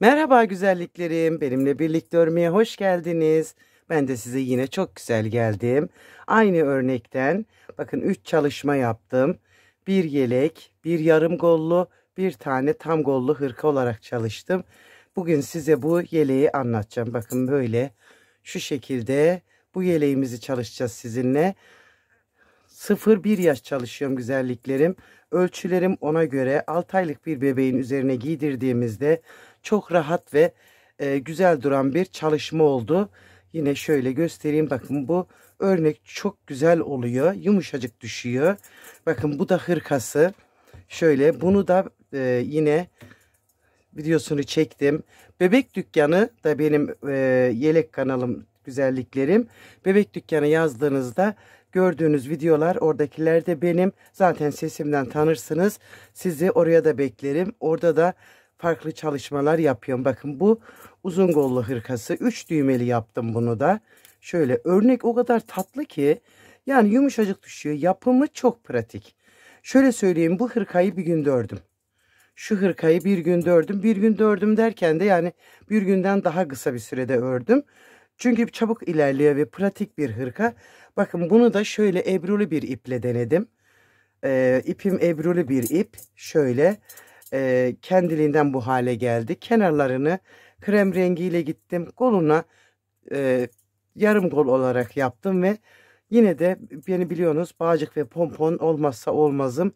Merhaba güzelliklerim, benimle birlikte örmeye hoş geldiniz. Ben de size yine çok güzel geldim. Aynı örnekten bakın 3 çalışma yaptım. Bir yelek, bir yarım gollu, bir tane tam gollu hırka olarak çalıştım. Bugün size bu yeleği anlatacağım. Bakın böyle şu şekilde bu yeleğimizi çalışacağız sizinle. 0-1 yaş çalışıyorum güzelliklerim. Ölçülerim ona göre 6 aylık bir bebeğin üzerine giydirdiğimizde çok rahat ve e, güzel duran bir çalışma oldu. Yine şöyle göstereyim bakın bu örnek çok güzel oluyor. Yumuşacık düşüyor. Bakın bu da hırkası. Şöyle bunu da e, yine videosunu çektim. Bebek dükkanı da benim e, yelek kanalım güzelliklerim. Bebek dükkanı yazdığınızda gördüğünüz videolar oradakiler de benim. Zaten sesimden tanırsınız. Sizi oraya da beklerim. Orada da farklı çalışmalar yapıyorum. Bakın bu uzun kollu hırkası. Üç düğmeli yaptım bunu da. Şöyle örnek o kadar tatlı ki yani yumuşacık düşüyor. Yapımı çok pratik. Şöyle söyleyeyim bu hırkayı bir gün dördüm. Şu hırkayı bir gün dördüm, Bir gün dördüm derken de yani bir günden daha kısa bir sürede ördüm. Çünkü çabuk ilerliyor ve pratik bir hırka. Bakın bunu da şöyle ebrulu bir iple denedim. Ee, ipim ebrulu bir ip. Şöyle e, kendiliğinden bu hale geldi. Kenarlarını krem rengiyle gittim. Koluna e, yarım gol olarak yaptım ve yine de beni biliyorsunuz bağcık ve pompon olmazsa olmazım.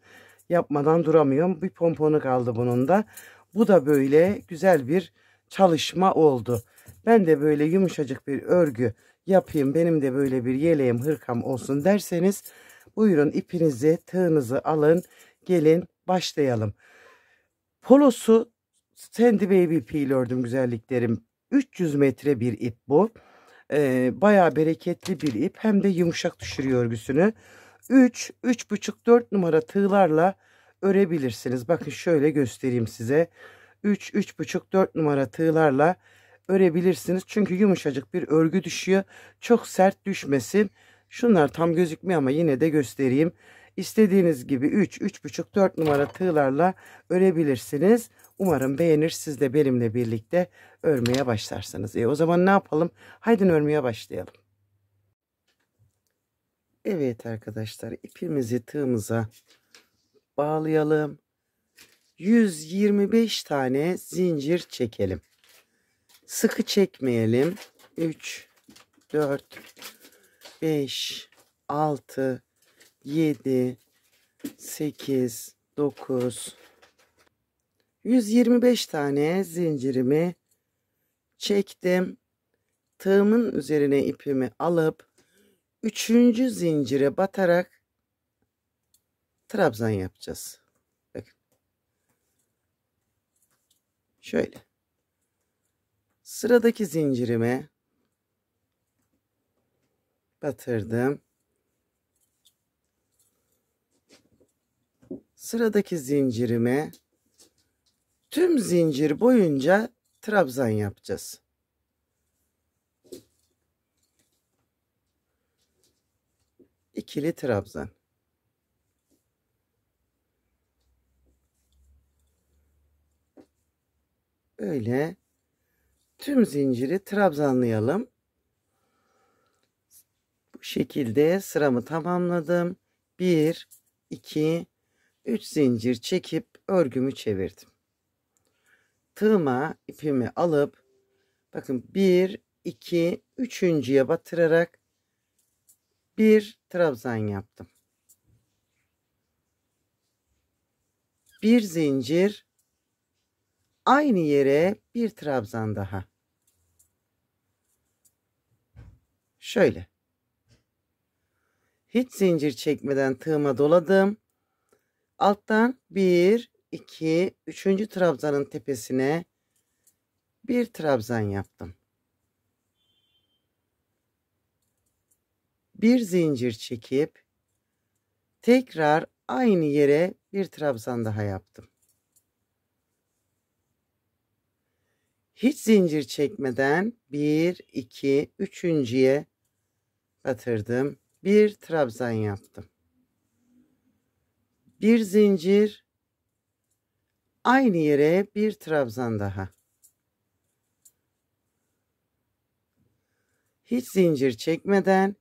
Yapmadan duramıyorum. Bir pomponu kaldı bunun da. Bu da böyle güzel bir çalışma oldu. Ben de böyle yumuşacık bir örgü yapayım. Benim de böyle bir yeleğim hırkam olsun derseniz buyurun ipinizi tığınızı alın gelin başlayalım. Polosu Sandy Baby ile ördüm güzelliklerim. 300 metre bir ip bu. Ee, bayağı bereketli bir ip. Hem de yumuşak düşürüyor örgüsünü. 3, 3,5, 4 numara tığlarla örebilirsiniz. Bakın şöyle göstereyim size. 3, 3,5, 4 numara tığlarla örebilirsiniz. Çünkü yumuşacık bir örgü düşüyor. Çok sert düşmesin. Şunlar tam gözükmüyor ama yine de göstereyim. İstediğiniz gibi 3, 3,5, 4 numara tığlarla örebilirsiniz. Umarım beğenir. Siz de benimle birlikte örmeye başlarsınız. E, o zaman ne yapalım? Haydi örmeye başlayalım. Evet arkadaşlar ipimizi tığımıza bağlayalım. 125 tane zincir çekelim. Sıkı çekmeyelim. 3, 4, 5, 6, 7 8 9 125 tane zincirimi çektim. Tığımın üzerine ipimi alıp 3. zincire batarak trabzan yapacağız. Bakın. Şöyle. Sıradaki zincirime batırdım. Sıradaki zincirime tüm zincir boyunca trabzan yapacağız. İkili trabzan. Öyle tüm zinciri trabzanlayalım. Bu şekilde sıramı tamamladım. 1 2 3 zincir çekip örgümü çevirdim. Tığıma ipimi alıp bakın 1 2 üçüncüye batırarak bir trabzan yaptım. Bir zincir aynı yere bir trabzan daha. Şöyle. Hiç zincir çekmeden tığıma doladım. Alttan 1, 2, 3. trabzanın tepesine bir trabzan yaptım. Bir zincir çekip tekrar aynı yere bir trabzan daha yaptım. Hiç zincir çekmeden 1, 2, 3.ye batırdım. Bir trabzan yaptım bir zincir aynı yere bir trabzan daha hiç zincir çekmeden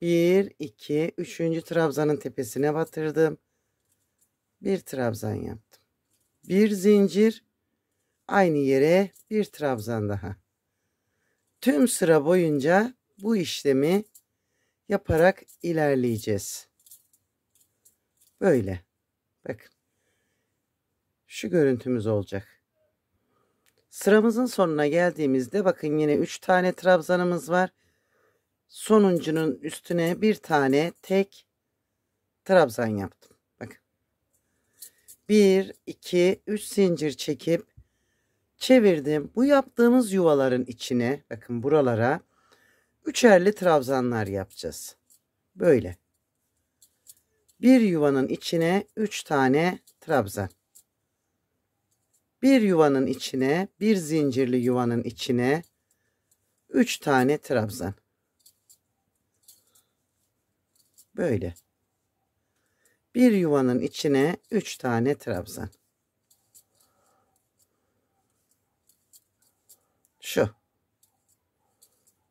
bir iki üçüncü trabzanın tepesine batırdım bir trabzan yaptım bir zincir aynı yere bir trabzan daha tüm sıra boyunca bu işlemi yaparak ilerleyeceğiz böyle Bakın. Şu görüntümüz olacak. Sıramızın sonuna geldiğimizde bakın yine 3 tane trabzanımız var. Sonuncunun üstüne bir tane tek trabzan yaptım. Bakın. 1, 2, 3 zincir çekip çevirdim. Bu yaptığımız yuvaların içine bakın buralara üçerli trabzanlar yapacağız. Böyle bir yuvanın içine 3 tane trabzan. Bir yuvanın içine, bir zincirli yuvanın içine 3 tane trabzan. Böyle. Bir yuvanın içine 3 tane trabzan. Şu.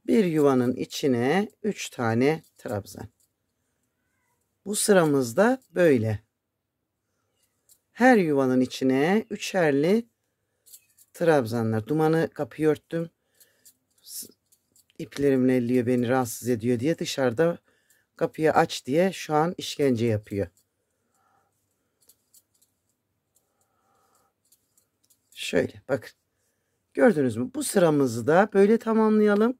Bir yuvanın içine 3 tane trabzan. Bu sıramızda böyle. Her yuvanın içine üçerli trabzanlar. Dumanı kapıyı örttüm. İplerimle elliyor beni rahatsız ediyor diye dışarıda kapıyı aç diye şu an işkence yapıyor. Şöyle bakın. Gördünüz mü? Bu sıramızı da böyle tamamlayalım.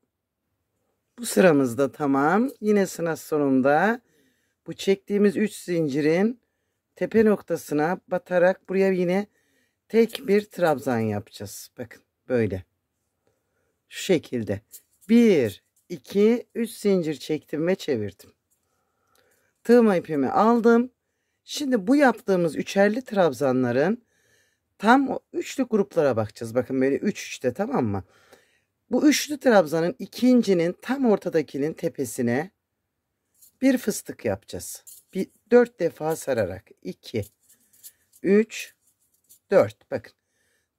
Bu sıramızda tamam. Yine sınav sonunda bu çektiğimiz 3 zincirin tepe noktasına batarak buraya yine tek bir trabzan yapacağız. Bakın böyle. Şu şekilde. 1, 2, 3 zincir çektim ve çevirdim. Tığma ipimi aldım. Şimdi bu yaptığımız üçerli trabzanların tam o üçlü gruplara bakacağız. Bakın böyle 3 üç üçte tamam mı? Bu üçlü trabzanın ikincinin tam ortadakinin tepesine bir fıstık yapacağız. Bir, dört defa sararak. 2, üç, dört. Bakın.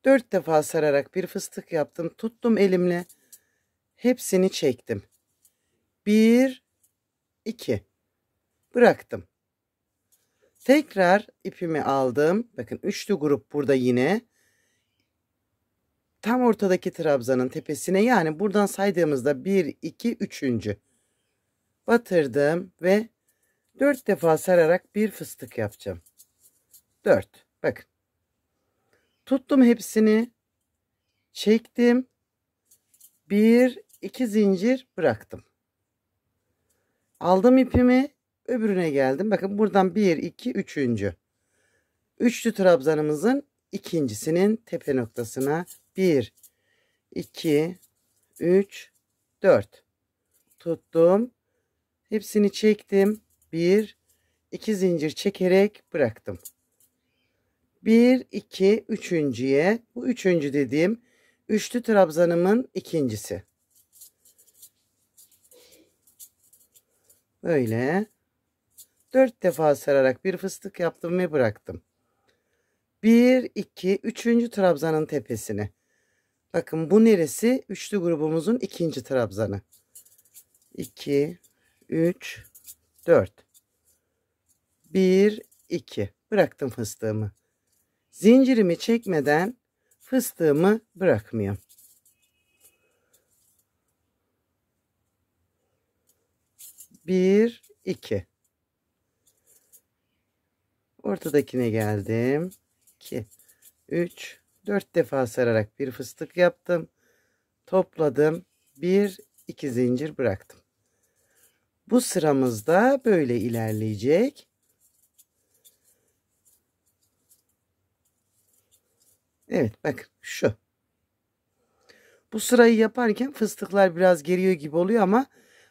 Dört defa sararak bir fıstık yaptım. Tuttum elimle. Hepsini çektim. Bir, iki. Bıraktım. Tekrar ipimi aldım. Bakın üçlü grup burada yine. Tam ortadaki trabzanın tepesine yani buradan saydığımızda bir, iki, üçüncü batırdım ve 4 defa sararak bir fıstık yapacağım. 4. Bakın. Tuttum hepsini. Çektim. 1 2 zincir bıraktım. Aldım ipimi, öbürüne geldim. Bakın buradan 1 2 3. Üçlü trabzanımızın ikincisinin tepe noktasına 1 2 3 4 tuttum Hepsini çektim. Bir, iki zincir çekerek bıraktım. Bir, iki, üçüncüye. Bu üçüncü dediğim üçlü trabzanımın ikincisi. Böyle. Dört defa sararak bir fıstık yaptım ve bıraktım. Bir, iki, üçüncü trabzanın tepesine. Bakın bu neresi? Üçlü grubumuzun ikinci trabzanı. İki, 3, 4. 1, 2. Bıraktım fıstığımı. Zincirimi çekmeden fıstığımı bırakmıyorum. Bir, iki. Ortadakine geldim. 2, 3, 4 defa sararak bir fıstık yaptım. Topladım. 1, 2 zincir bıraktım. Bu sıramız da böyle ilerleyecek. Evet bakın şu. Bu sırayı yaparken fıstıklar biraz geriyor gibi oluyor ama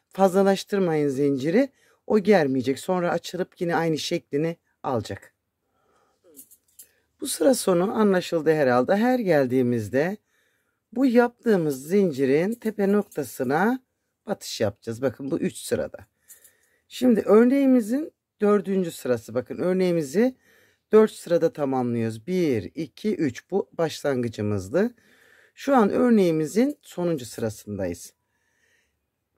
fazlalaştırmayın zinciri. O germeyecek. Sonra açılıp yine aynı şeklini alacak. Bu sıra sonu anlaşıldı herhalde. Her geldiğimizde bu yaptığımız zincirin tepe noktasına batış yapacağız. Bakın bu 3 sırada. Şimdi örneğimizin dördüncü sırası bakın örneğimizi dört sırada tamamlıyoruz. Bir, iki, üç bu başlangıcımızdı. Şu an örneğimizin sonuncu sırasındayız.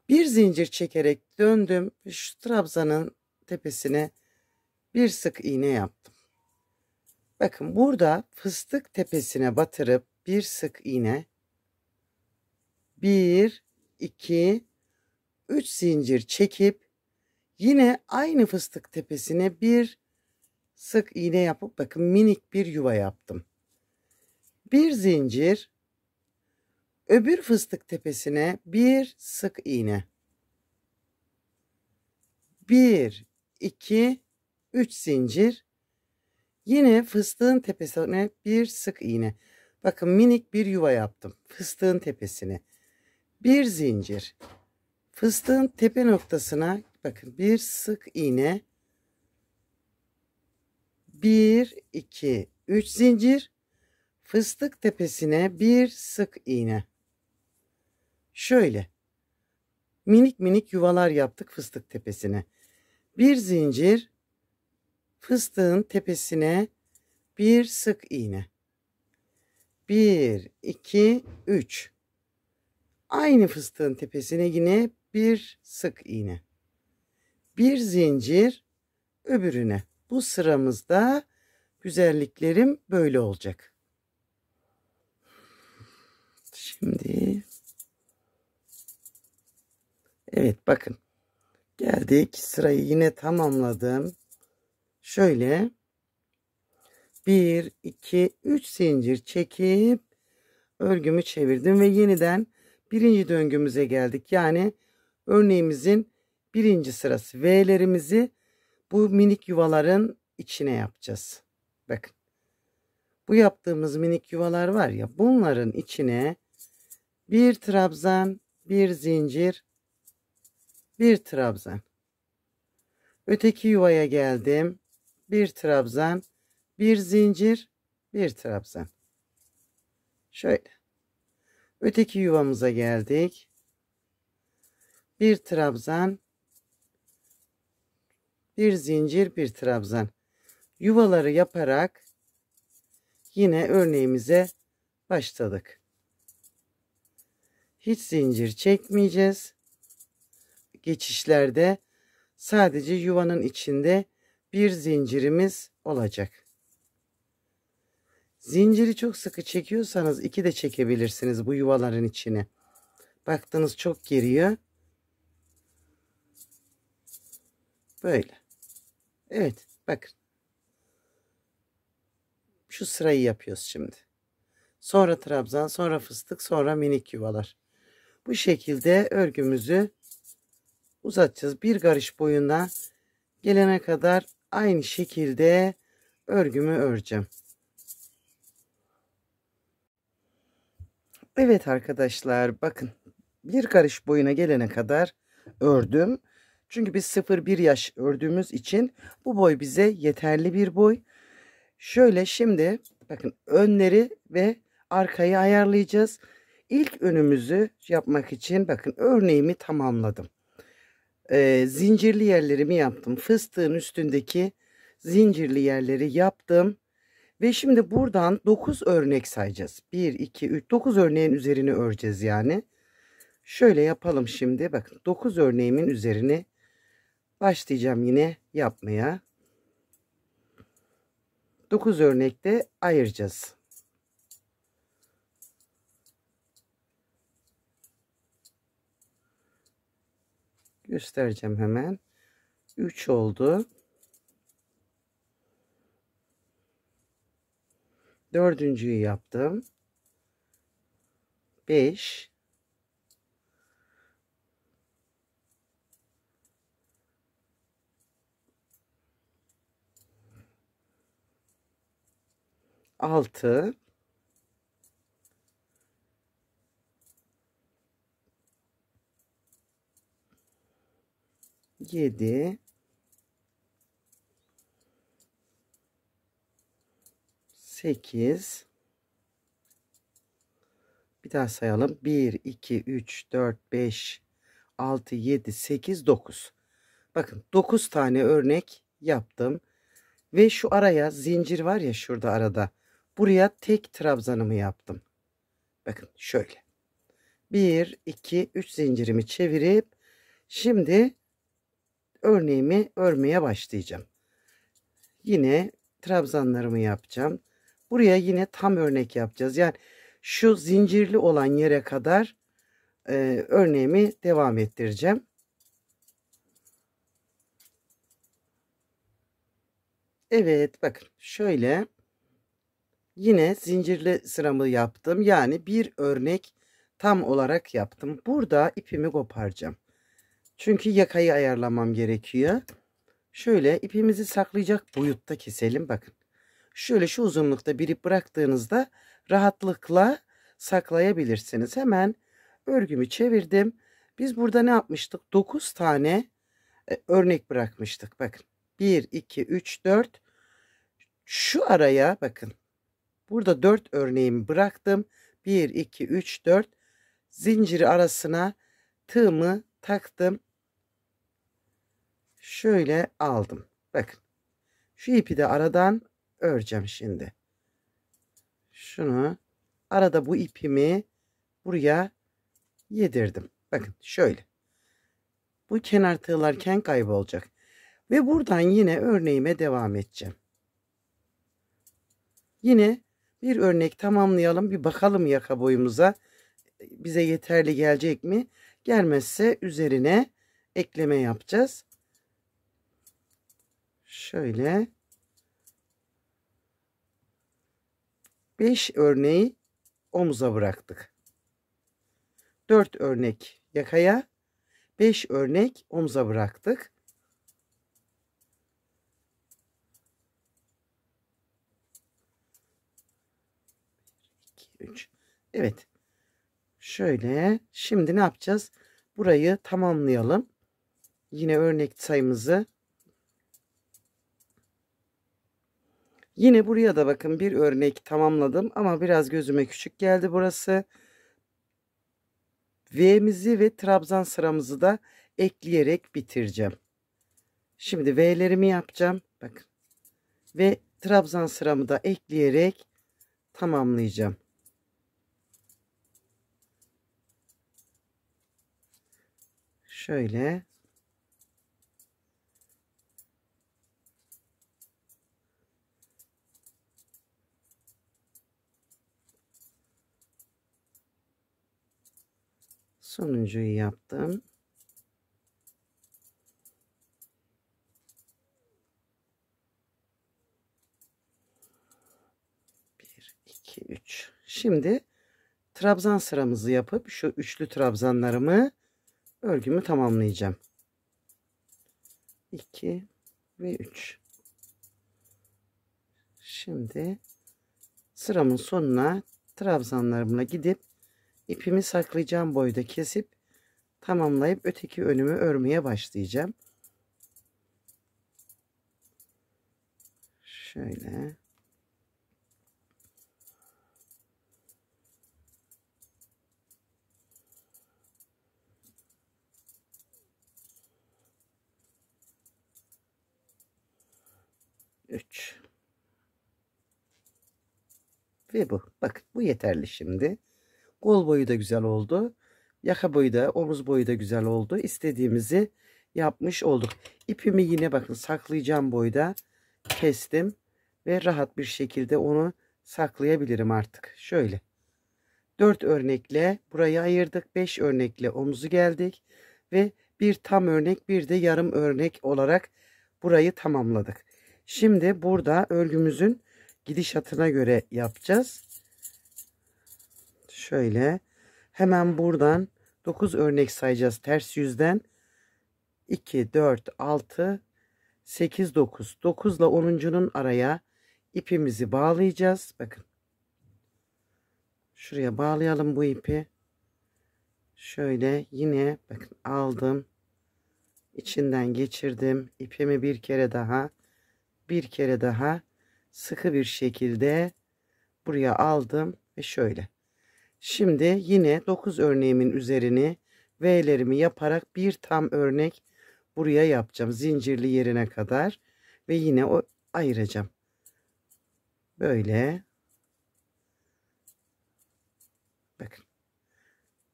Bir zincir çekerek döndüm şu trabzanın tepesine bir sık iğne yaptım. Bakın burada fıstık tepesine batırıp bir sık iğne bir iki üç zincir çekip Yine aynı fıstık tepesine bir sık iğne yapıp bakın minik bir yuva yaptım. Bir zincir öbür fıstık tepesine bir sık iğne. Bir, iki, üç zincir. Yine fıstığın tepesine bir sık iğne. Bakın minik bir yuva yaptım. Fıstığın tepesine. Bir zincir. Fıstığın tepe noktasına bakın bir sık iğne 1 2 3 zincir fıstık tepesine bir sık iğne şöyle minik minik yuvalar yaptık fıstık tepesine bir zincir fıstığın tepesine bir sık iğne 1 2 3 aynı fıstığın tepesine yine bir sık iğne bir zincir öbürüne. Bu sıramızda güzelliklerim böyle olacak. Şimdi Evet bakın. Geldik. Sırayı yine tamamladım. Şöyle 1 2 3 zincir çekip örgümü çevirdim ve yeniden birinci döngümüze geldik. Yani örneğimizin birinci sırası V'lerimizi bu minik yuvaların içine yapacağız. Bakın. Bu yaptığımız minik yuvalar var ya bunların içine bir trabzan, bir zincir, bir trabzan. Öteki yuvaya geldim. Bir trabzan, bir zincir, bir trabzan. Şöyle. Öteki yuvamıza geldik. Bir trabzan, bir zincir bir trabzan yuvaları yaparak yine örneğimize başladık hiç zincir çekmeyeceğiz geçişlerde sadece yuvanın içinde bir zincirimiz olacak zinciri çok sıkı çekiyorsanız iki de çekebilirsiniz bu yuvaların içine baktınız çok geriyor böyle Evet bakın. Şu sırayı yapıyoruz şimdi. Sonra trabzan, sonra fıstık, sonra minik yuvalar. Bu şekilde örgümüzü uzatacağız. Bir garış boyuna gelene kadar aynı şekilde örgümü öreceğim. Evet arkadaşlar bakın bir karış boyuna gelene kadar ördüm. Çünkü biz 0-1 yaş ördüğümüz için bu boy bize yeterli bir boy. Şöyle şimdi bakın önleri ve arkayı ayarlayacağız. İlk önümüzü yapmak için bakın örneğimi tamamladım. Ee, zincirli yerlerimi yaptım. Fıstığın üstündeki zincirli yerleri yaptım. Ve şimdi buradan 9 örnek sayacağız. 1, 2, 3, 9 örneğin üzerine öreceğiz yani. Şöyle yapalım şimdi. Bakın 9 örneğimin üzerine başlayacağım yine yapmaya. 9 örnekte ayıracağız. Göstereceğim hemen. 3 oldu. Dördüncüyü yaptım. 5 6 7 8 bir daha sayalım 1 2 3 4 5 6 7 8 9 bakın 9 tane örnek yaptım ve şu araya zincir var ya şurada arada Buraya tek trabzanımı yaptım. Bakın şöyle. 1, 2, 3 zincirimi çevirip şimdi örneğimi örmeye başlayacağım. Yine trabzanlarımı yapacağım. Buraya yine tam örnek yapacağız. Yani şu zincirli olan yere kadar e, örneğimi devam ettireceğim. Evet bakın şöyle yine zincirli sıramı yaptım. Yani bir örnek tam olarak yaptım. Burada ipimi koparacağım. Çünkü yakayı ayarlamam gerekiyor. Şöyle ipimizi saklayacak boyutta keselim. Bakın. Şöyle şu uzunlukta bir ip bıraktığınızda rahatlıkla saklayabilirsiniz. Hemen örgümü çevirdim. Biz burada ne yapmıştık? 9 tane e, örnek bırakmıştık. Bakın. 1, 2, 3, 4. Şu araya bakın. Burada 4 örneğimi bıraktım. 1, 2, 3, 4 zinciri arasına tığımı taktım. Şöyle aldım. Bakın. Şu ipi de aradan öreceğim şimdi. Şunu arada bu ipimi buraya yedirdim. Bakın şöyle. Bu kenar tığlarken kaybolacak. Ve buradan yine örneğime devam edeceğim. Yine bir örnek tamamlayalım. Bir bakalım yaka boyumuza. Bize yeterli gelecek mi? Gelmezse üzerine ekleme yapacağız. Şöyle 5 örneği omuza bıraktık. 4 örnek yakaya, 5 örnek omuza bıraktık. 3. Evet. Şöyle. Şimdi ne yapacağız? Burayı tamamlayalım. Yine örnek sayımızı. Yine buraya da bakın bir örnek tamamladım ama biraz gözüme küçük geldi burası. V'mizi ve trabzan sıramızı da ekleyerek bitireceğim. Şimdi V'lerimi yapacağım. Bakın. Ve trabzan sıramı da ekleyerek tamamlayacağım. şöyle sonuncuyu yaptım. Bir, iki, üç. Şimdi trabzan sıramızı yapıp şu üçlü trabzanlarımı örgümü tamamlayacağım. 2 ve 3. Şimdi sıramın sonuna trabzanlarımla gidip ipimi saklayacağım boyda kesip tamamlayıp öteki önümü örmeye başlayacağım. Şöyle. 3. Ve bu. Bakın bu yeterli şimdi. Kol boyu da güzel oldu. Yaka boyu da omuz boyu da güzel oldu. İstediğimizi yapmış olduk. İpimi yine bakın saklayacağım boyda kestim. Ve rahat bir şekilde onu saklayabilirim artık. Şöyle. 4 örnekle burayı ayırdık. 5 örnekle omuzu geldik. Ve bir tam örnek bir de yarım örnek olarak burayı tamamladık. Şimdi burada örgümüzün gidişatına göre yapacağız. Şöyle hemen buradan 9 örnek sayacağız ters yüzden. 2, 4, 6, 8, 9. 9 ile 10'uncunun araya ipimizi bağlayacağız. Bakın. Şuraya bağlayalım bu ipi. Şöyle yine bakın aldım. içinden geçirdim. ipimi bir kere daha bir kere daha sıkı bir şekilde buraya aldım ve şöyle. Şimdi yine 9 örneğimin üzerini V'lerimi yaparak bir tam örnek buraya yapacağım. Zincirli yerine kadar ve yine o ayıracağım. Böyle. Bakın.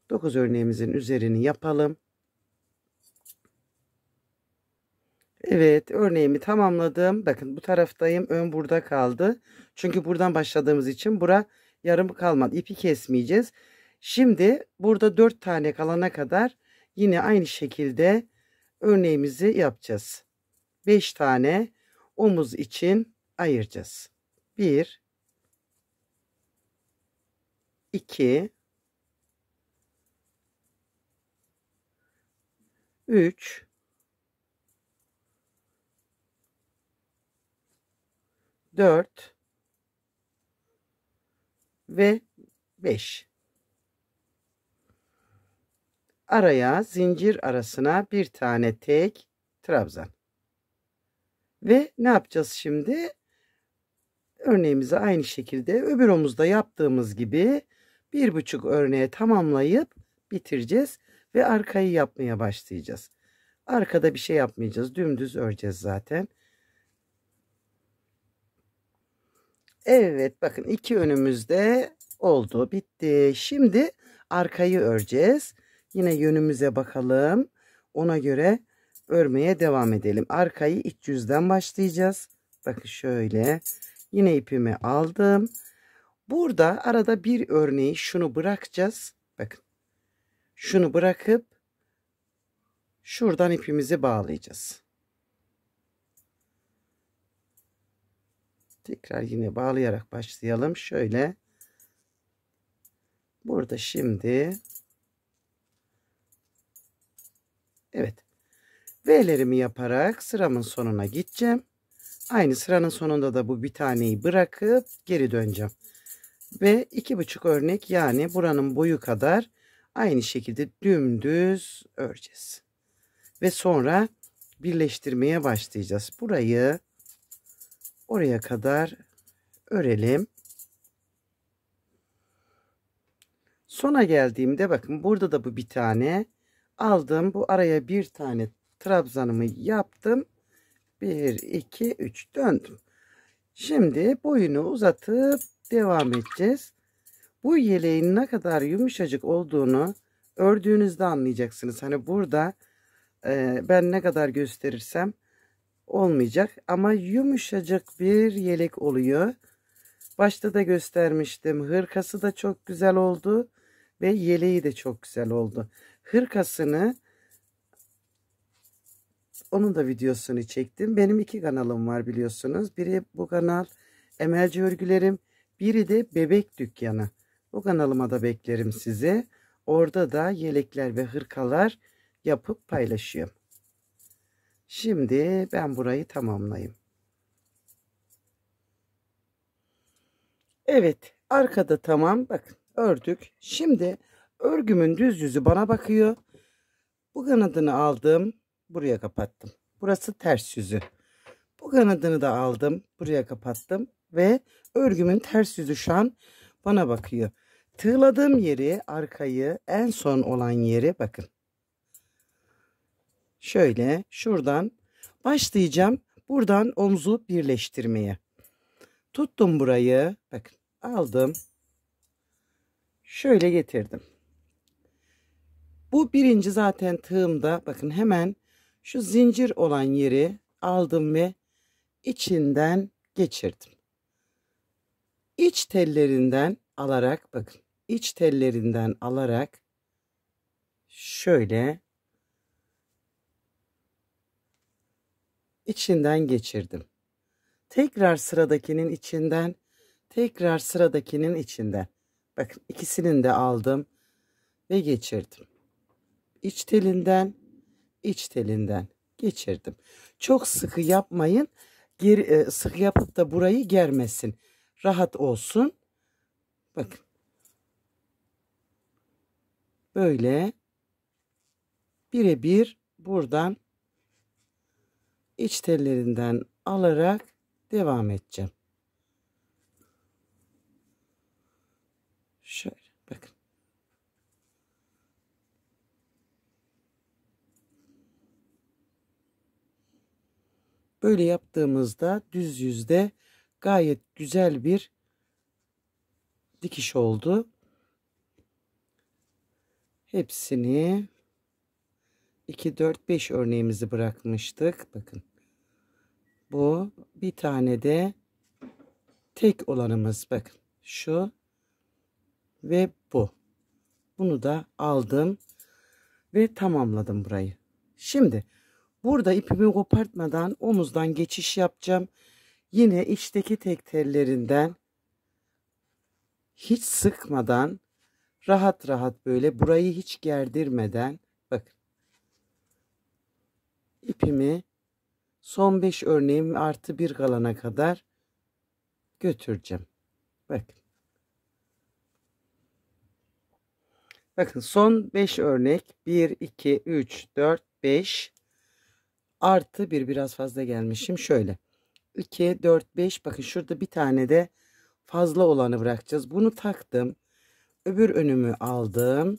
9 örneğimizin üzerini yapalım. Evet örneğimi tamamladım. Bakın bu taraftayım. Ön burada kaldı. Çünkü buradan başladığımız için bura yarım kalmadı. İpi kesmeyeceğiz. Şimdi burada 4 tane kalana kadar yine aynı şekilde örneğimizi yapacağız. 5 tane omuz için ayıracağız. 1 2 3 4 ve 5. Araya zincir arasına bir tane tek trabzan. Ve ne yapacağız şimdi? Örneğimizi aynı şekilde öbür omuzda yaptığımız gibi bir buçuk örneğe tamamlayıp bitireceğiz ve arkayı yapmaya başlayacağız. Arkada bir şey yapmayacağız. Dümdüz öreceğiz zaten. Evet bakın iki önümüzde oldu bitti. Şimdi arkayı öreceğiz. Yine yönümüze bakalım. Ona göre örmeye devam edelim. Arkayı iç yüzden başlayacağız. Bakın şöyle. Yine ipimi aldım. Burada arada bir örneği şunu bırakacağız. Bakın. Şunu bırakıp şuradan ipimizi bağlayacağız. tekrar yine bağlayarak başlayalım. Şöyle burada şimdi evet V'lerimi yaparak sıramın sonuna gideceğim. Aynı sıranın sonunda da bu bir taneyi bırakıp geri döneceğim. Ve iki buçuk örnek yani buranın boyu kadar aynı şekilde dümdüz öreceğiz. Ve sonra birleştirmeye başlayacağız. Burayı Oraya kadar örelim. Sona geldiğimde bakın burada da bu bir tane aldım. Bu araya bir tane trabzanımı yaptım. 1, 2, 3 döndüm. Şimdi boyunu uzatıp devam edeceğiz. Bu yeleğin ne kadar yumuşacık olduğunu ördüğünüzde anlayacaksınız. Hani burada e, ben ne kadar gösterirsem olmayacak ama yumuşacık bir yelek oluyor. Başta da göstermiştim. Hırkası da çok güzel oldu ve yeleği de çok güzel oldu. Hırkasını onun da videosunu çektim. Benim iki kanalım var biliyorsunuz. Biri bu kanal Emelci Örgülerim. Biri de Bebek Dükkanı. Bu kanalıma da beklerim sizi. Orada da yelekler ve hırkalar yapıp paylaşıyorum. Şimdi ben burayı tamamlayayım. Evet arkada tamam bakın ördük. Şimdi örgümün düz yüzü bana bakıyor. Bu kanadını aldım buraya kapattım. Burası ters yüzü. Bu kanadını da aldım buraya kapattım ve örgümün ters yüzü şu an bana bakıyor. Tığladığım yeri arkayı en son olan yeri bakın Şöyle şuradan başlayacağım. Buradan omzu birleştirmeye. Tuttum burayı. Bak aldım. Şöyle getirdim. Bu birinci zaten tığımda. Bakın hemen şu zincir olan yeri aldım ve içinden geçirdim. İç tellerinden alarak bakın iç tellerinden alarak şöyle içinden geçirdim. Tekrar sıradakinin içinden, tekrar sıradakinin içinden. Bakın ikisinin de aldım ve geçirdim. İç telinden, iç telinden geçirdim. Çok sıkı yapmayın. Geri, e, sıkı yapıp da burayı germesin. Rahat olsun. Bakın. Böyle birebir buradan iç tellerinden alarak devam edeceğim. Şöyle bakın. Böyle yaptığımızda düz yüzde gayet güzel bir dikiş oldu. Hepsini 2, 4, 5 örneğimizi bırakmıştık. Bakın. Bu bir tane de tek olanımız bakın şu ve bu. Bunu da aldım ve tamamladım burayı. Şimdi burada ipimi kopartmadan omuzdan geçiş yapacağım. Yine içteki tek tellerinden hiç sıkmadan rahat rahat böyle burayı hiç gerdirmeden bakın ipimi son 5 örneğim artı 1 kalana kadar götüreceğim. Bakın. Bakın son 5 örnek 1 2 3 4 5 artı 1 biraz fazla gelmişim şöyle. 2 4 5 bakın şurada bir tane de fazla olanı bırakacağız. Bunu taktım. Öbür önümü aldım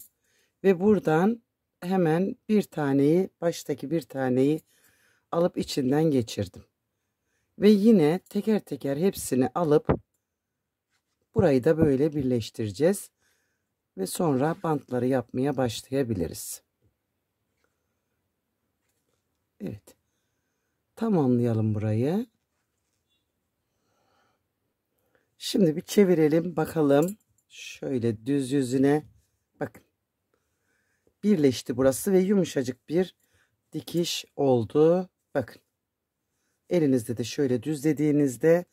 ve buradan hemen bir taneyi baştaki bir taneyi alıp içinden geçirdim. Ve yine teker teker hepsini alıp burayı da böyle birleştireceğiz. Ve sonra bantları yapmaya başlayabiliriz. Evet. Tamamlayalım burayı. Şimdi bir çevirelim bakalım. Şöyle düz yüzüne bakın. Birleşti burası ve yumuşacık bir dikiş oldu. Bakın. Elinizde de şöyle düzlediğinizde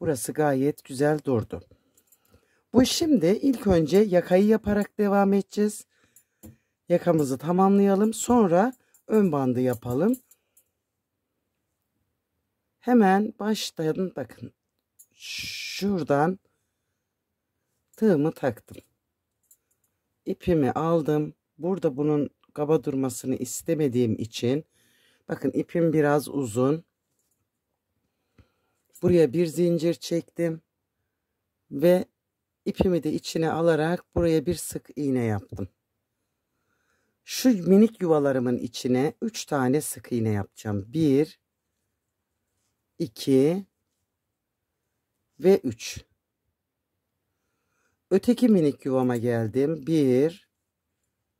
burası gayet güzel durdu. Bu şimdi ilk önce yakayı yaparak devam edeceğiz. Yakamızı tamamlayalım. Sonra ön bandı yapalım. Hemen baştan bakın. Şuradan tığımı taktım. İpimi aldım. Burada bunun kaba durmasını istemediğim için Bakın ipim biraz uzun. Buraya bir zincir çektim. Ve ipimi de içine alarak buraya bir sık iğne yaptım. Şu minik yuvalarımın içine 3 tane sık iğne yapacağım. 1 2 ve 3. Öteki minik yuvama geldim. 1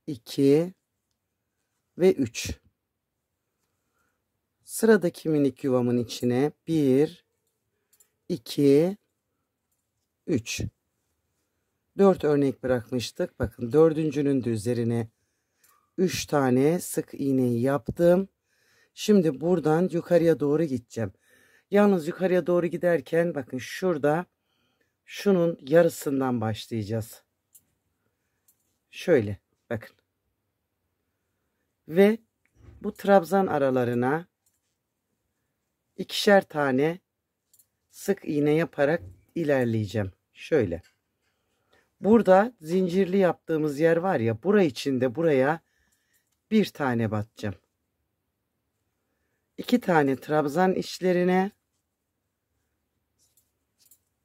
2 ve 3. Sıradaki minik yuvamın içine 1, 2, 3. 4 örnek bırakmıştık. Bakın dördüncünün de üzerine 3 tane sık iğneyi yaptım. Şimdi buradan yukarıya doğru gideceğim. Yalnız yukarıya doğru giderken bakın şurada şunun yarısından başlayacağız. Şöyle bakın. Ve bu trabzan aralarına ikişer tane sık iğne yaparak ilerleyeceğim. Şöyle. Burada zincirli yaptığımız yer var ya bura içinde buraya bir tane batacağım. İki tane trabzan içlerine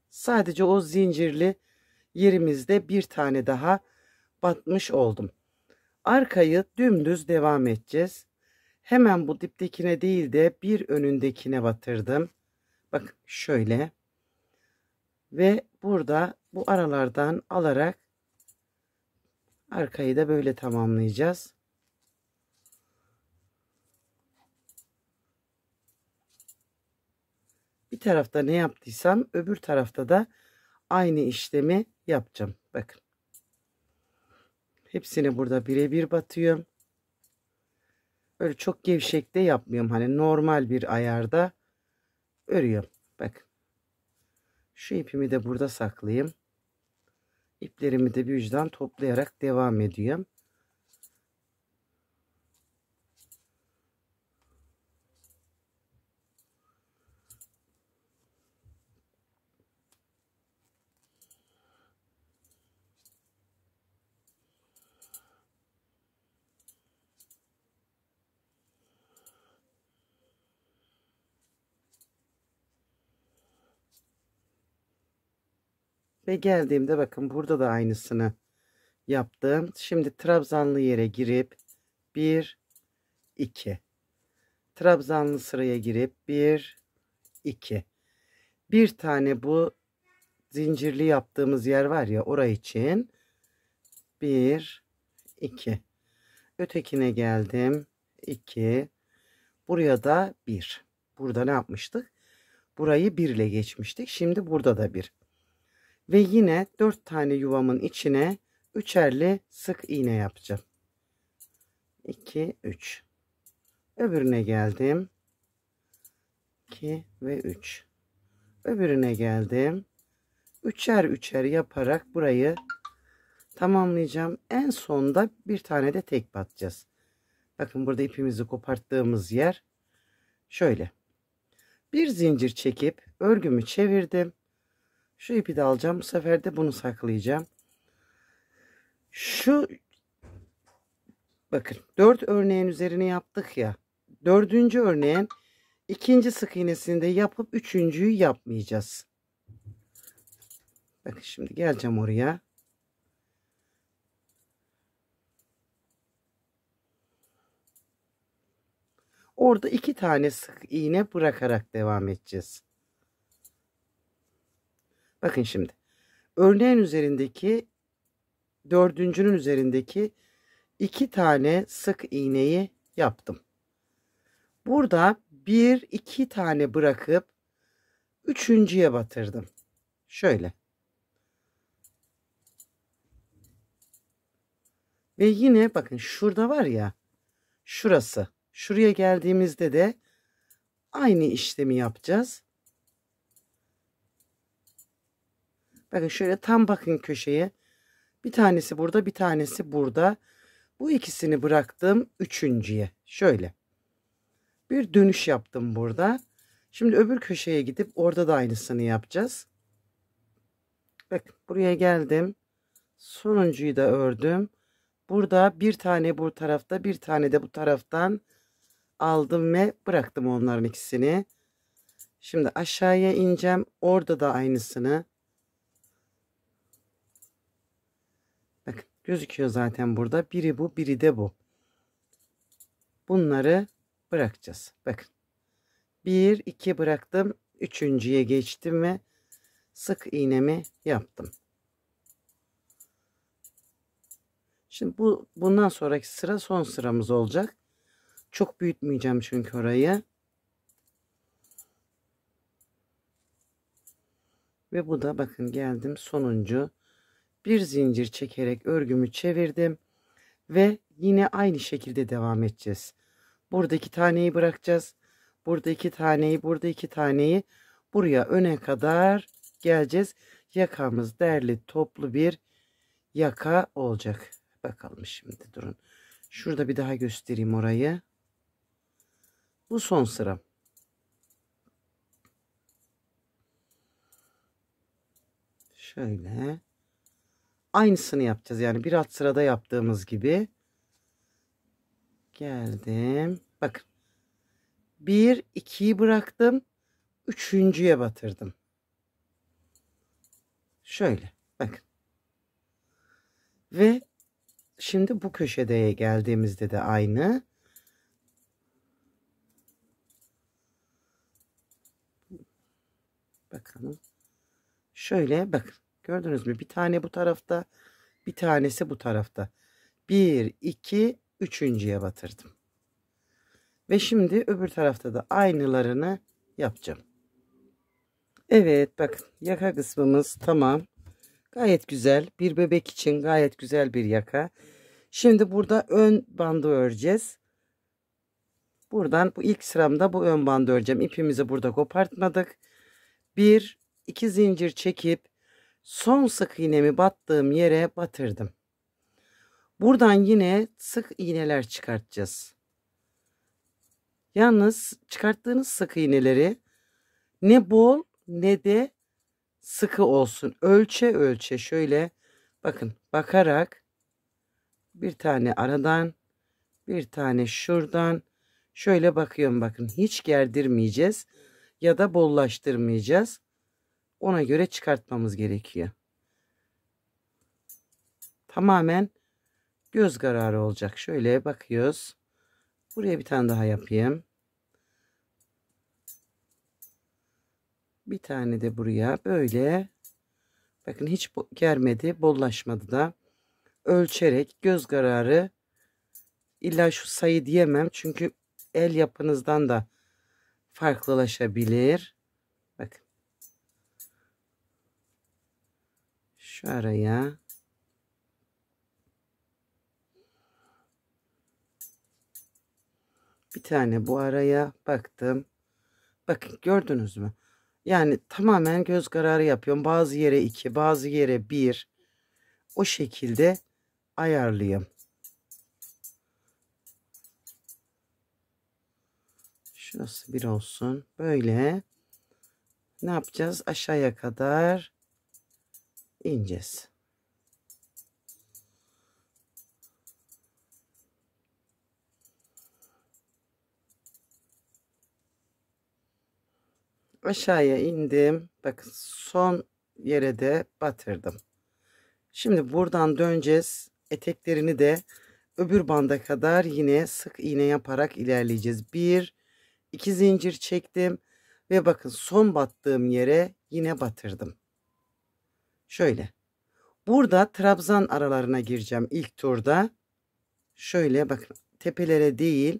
sadece o zincirli yerimizde bir tane daha batmış oldum. Arkayı dümdüz devam edeceğiz. Hemen bu diptekine değil de bir önündekine batırdım. Bak şöyle. Ve burada bu aralardan alarak arkayı da böyle tamamlayacağız. Bir tarafta ne yaptıysam öbür tarafta da aynı işlemi yapacağım. Bakın. Hepsini burada birebir batıyorum. Böyle çok gevşek de yapmıyorum. Hani normal bir ayarda örüyorum. Bak, Şu ipimi de burada saklayayım. İplerimi de bir yüzden toplayarak devam ediyorum. Ve geldiğimde bakın burada da aynısını yaptım. Şimdi trabzanlı yere girip 1 2 trabzanlı sıraya girip 1 2 bir tane bu zincirli yaptığımız yer var ya oraya için 1 2 ötekine geldim 2 buraya da 1 burada ne yapmıştık burayı 1 ile geçmiştik şimdi burada da 1 ve yine 4 tane yuvamın içine üçerli sık iğne yapacağım. 2 3 öbürüne geldim 2 ve 3 öbürüne geldim üçer üçer yaparak burayı tamamlayacağım en sonda bir tane de tek batacağız bakın burada ipimizi koparttığımız yer şöyle bir zincir çekip örgümü çevirdim şu ipi de alacağım. Bu sefer de bunu saklayacağım. Şu bakın 4 örneğin üzerine yaptık ya. Dördüncü örneğin ikinci sık iğnesini de yapıp üçüncüyü yapmayacağız. Bakın şimdi geleceğim oraya. Orada iki tane sık iğne bırakarak devam edeceğiz. Bakın şimdi. Örneğin üzerindeki dördüncünün üzerindeki iki tane sık iğneyi yaptım. Burada bir iki tane bırakıp üçüncüye batırdım. Şöyle. Ve yine bakın şurada var ya şurası. Şuraya geldiğimizde de aynı işlemi yapacağız. Bakın şöyle tam bakın köşeye. Bir tanesi burada bir tanesi burada. Bu ikisini bıraktım üçüncüye. Şöyle. Bir dönüş yaptım burada. Şimdi öbür köşeye gidip orada da aynısını yapacağız. Bakın buraya geldim. Sonuncuyu da ördüm. Burada bir tane bu tarafta bir tane de bu taraftan aldım ve bıraktım onların ikisini. Şimdi aşağıya ineceğim. Orada da aynısını. Gözüküyor zaten burada. Biri bu, biri de bu. Bunları bırakacağız. Bakın. Bir, iki bıraktım. Üçüncüye geçtim ve sık iğnemi yaptım. Şimdi bu bundan sonraki sıra son sıramız olacak. Çok büyütmeyeceğim çünkü orayı. Ve bu da bakın geldim sonuncu bir zincir çekerek örgümü çevirdim ve yine aynı şekilde devam edeceğiz. Burada iki taneyi bırakacağız. Burada iki taneyi, burada iki taneyi buraya öne kadar geleceğiz. Yakamız derli toplu bir yaka olacak. Bakalım şimdi durun. Şurada bir daha göstereyim orayı. Bu son sıram. Şöyle aynısını yapacağız. Yani bir alt sırada yaptığımız gibi. Geldim. Bakın. bir 2'yi bıraktım. Üçüncüye batırdım. Şöyle. Bakın. Ve şimdi bu köşedeye geldiğimizde de aynı. Bakalım. Şöyle bakın. Gördünüz mü? Bir tane bu tarafta, bir tanesi bu tarafta. Bir, iki, üçüncüye batırdım. Ve şimdi öbür tarafta da aynılarını yapacağım. Evet bak, yaka kısmımız tamam. Gayet güzel. Bir bebek için gayet güzel bir yaka. Şimdi burada ön bandı öreceğiz. Buradan bu ilk sıramda bu ön bandı öreceğim. İpimizi burada kopartmadık. Bir, iki zincir çekip son sık iğnemi battığım yere batırdım. Buradan yine sık iğneler çıkartacağız. Yalnız çıkarttığınız sık iğneleri ne bol ne de sıkı olsun. Ölçe ölçe şöyle bakın bakarak bir tane aradan bir tane şuradan şöyle bakıyorum bakın hiç gerdirmeyeceğiz ya da bollaştırmayacağız. Ona göre çıkartmamız gerekiyor. Tamamen göz kararı olacak. Şöyle bakıyoruz. Buraya bir tane daha yapayım. Bir tane de buraya böyle. Bakın hiç germedi, bollaşmadı da. Ölçerek göz kararı illa şu sayı diyemem. Çünkü el yapınızdan da farklılaşabilir. Şu araya bir tane bu araya baktım. Bakın gördünüz mü? Yani tamamen göz kararı yapıyorum. Bazı yere iki, bazı yere bir. O şekilde ayarlayayım. Şurası bir olsun. Böyle ne yapacağız? Aşağıya kadar ineceğiz. Aşağıya indim. Bakın son yere de batırdım. Şimdi buradan döneceğiz. Eteklerini de öbür banda kadar yine sık iğne yaparak ilerleyeceğiz. Bir, iki zincir çektim ve bakın son battığım yere yine batırdım. Şöyle. Burada trabzan aralarına gireceğim ilk turda. Şöyle bakın tepelere değil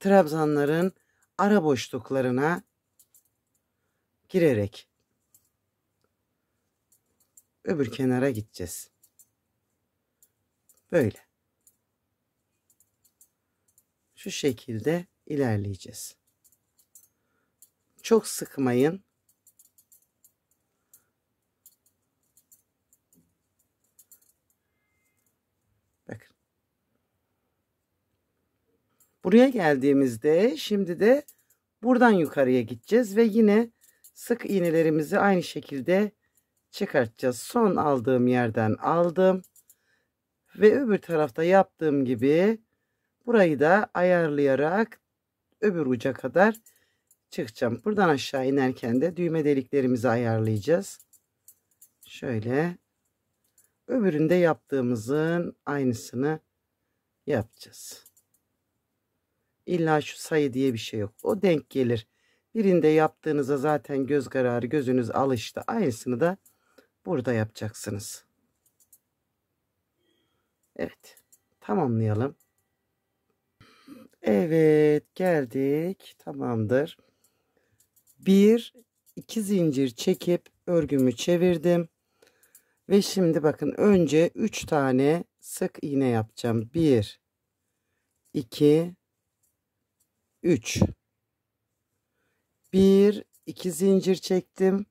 trabzanların ara boşluklarına girerek öbür kenara gideceğiz. Böyle. Şu şekilde ilerleyeceğiz. Çok sıkmayın. Buraya geldiğimizde şimdi de buradan yukarıya gideceğiz ve yine sık iğnelerimizi aynı şekilde çıkartacağız. Son aldığım yerden aldım ve öbür tarafta yaptığım gibi burayı da ayarlayarak öbür uca kadar çıkacağım. Buradan aşağı inerken de düğme deliklerimizi ayarlayacağız. Şöyle öbüründe yaptığımızın aynısını yapacağız. İlla şu sayı diye bir şey yok. O denk gelir. Birinde yaptığınızda zaten göz kararı gözünüz alıştı. Aynısını da burada yapacaksınız. Evet. Tamamlayalım. Evet geldik. Tamamdır. Bir, iki zincir çekip örgümü çevirdim. Ve şimdi bakın önce üç tane sık iğne yapacağım. Bir, iki, 3 1 2 zincir çektim.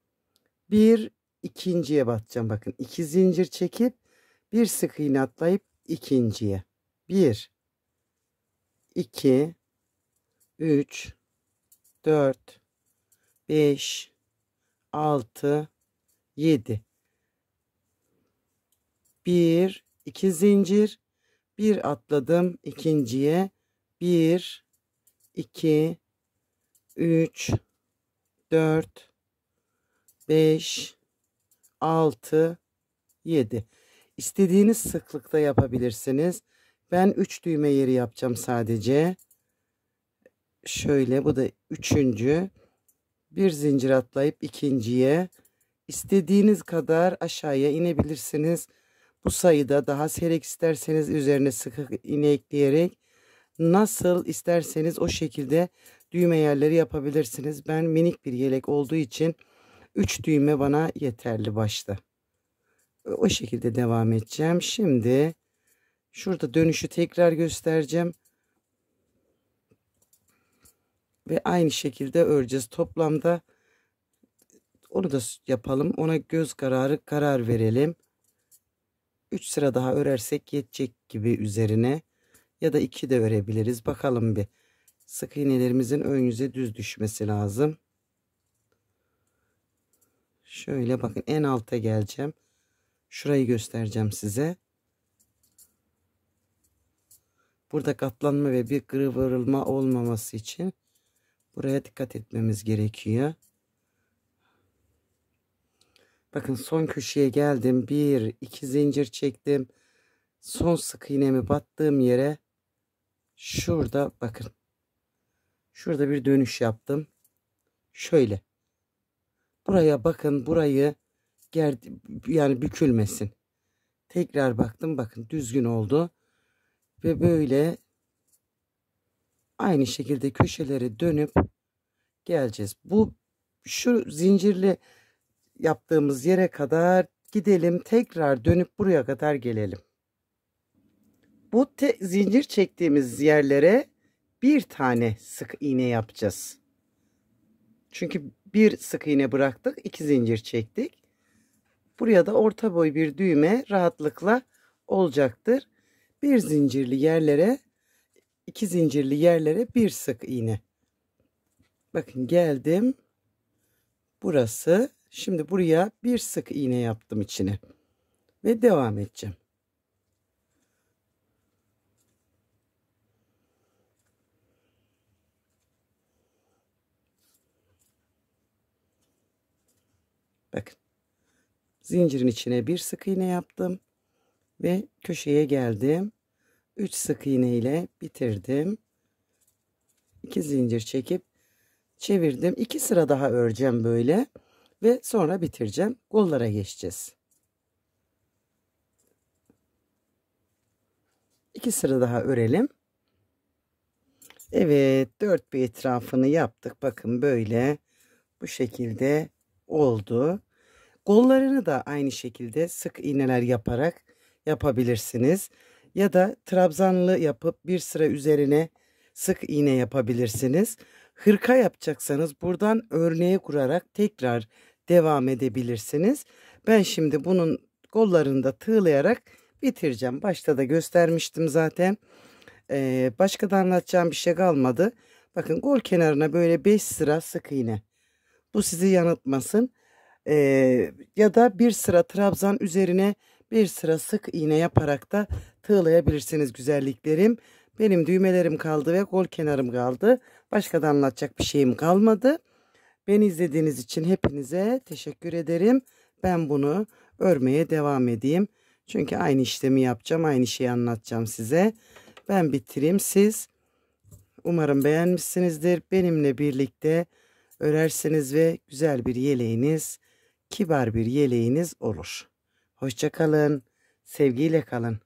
1 ikinciye batacağım bakın. 2 zincir çekip bir sık iğne atlayıp ikinciye. 1 2 3 4 5 6 7 1 2 zincir 1 atladım ikinciye 1 2 3 4 5 6 7 İstediğiniz sıklıkta yapabilirsiniz. Ben 3 düğme yeri yapacağım sadece. Şöyle bu da üçüncü. Bir zincir atlayıp ikinciye istediğiniz kadar aşağıya inebilirsiniz. Bu sayıda daha seyrek isterseniz üzerine sıkı iğne ekleyerek Nasıl isterseniz o şekilde düğme yerleri yapabilirsiniz. Ben minik bir yelek olduğu için 3 düğme bana yeterli başta. O şekilde devam edeceğim. Şimdi şurada dönüşü tekrar göstereceğim. Ve aynı şekilde öreceğiz. Toplamda onu da yapalım. Ona göz kararı karar verelim. 3 sıra daha örersek yetecek gibi üzerine ya da 2 de verebiliriz. Bakalım bir. Sık iğnelerimizin ön yüze düz düşmesi lazım. Şöyle bakın en alta geleceğim. Şurayı göstereceğim size. Burada katlanma ve bir kıvırılma olmaması için buraya dikkat etmemiz gerekiyor. Bakın son köşeye geldim. Bir, iki zincir çektim. Son sık iğnemi battığım yere Şurada bakın. Şurada bir dönüş yaptım. Şöyle. Buraya bakın burayı ger yani bükülmesin. Tekrar baktım bakın düzgün oldu. Ve böyle aynı şekilde köşeleri dönüp geleceğiz. Bu şu zincirli yaptığımız yere kadar gidelim tekrar dönüp buraya kadar gelelim bu te, zincir çektiğimiz yerlere bir tane sık iğne yapacağız. Çünkü bir sık iğne bıraktık, iki zincir çektik. Buraya da orta boy bir düğme rahatlıkla olacaktır. Bir zincirli yerlere, iki zincirli yerlere bir sık iğne. Bakın geldim. Burası. Şimdi buraya bir sık iğne yaptım içine. Ve devam edeceğim. zincirin içine bir sık iğne yaptım ve köşeye geldim 3 sık iğne ile bitirdim 2 zincir çekip çevirdim 2 sıra daha öreceğim böyle ve sonra bitireceğim kollara geçeceğiz 2 sıra daha örelim Evet dört bir etrafını yaptık bakın böyle bu şekilde oldu Kollarını da aynı şekilde sık iğneler yaparak yapabilirsiniz. Ya da trabzanlı yapıp bir sıra üzerine sık iğne yapabilirsiniz. Hırka yapacaksanız buradan örneğe kurarak tekrar devam edebilirsiniz. Ben şimdi bunun kollarını da tığlayarak bitireceğim. Başta da göstermiştim zaten. Ee, başka da anlatacağım bir şey kalmadı. Bakın kol kenarına böyle 5 sıra sık iğne. Bu sizi yanıltmasın e, ya da bir sıra trabzan üzerine bir sıra sık iğne yaparak da tığlayabilirsiniz güzelliklerim. Benim düğmelerim kaldı ve kol kenarım kaldı. Başka da anlatacak bir şeyim kalmadı. Beni izlediğiniz için hepinize teşekkür ederim. Ben bunu örmeye devam edeyim. Çünkü aynı işlemi yapacağım, aynı şeyi anlatacağım size. Ben bitireyim. Siz umarım beğenmişsinizdir. Benimle birlikte örersiniz ve güzel bir yeleğiniz kibar bir yeleğiniz olur. Hoşçakalın, sevgiyle kalın.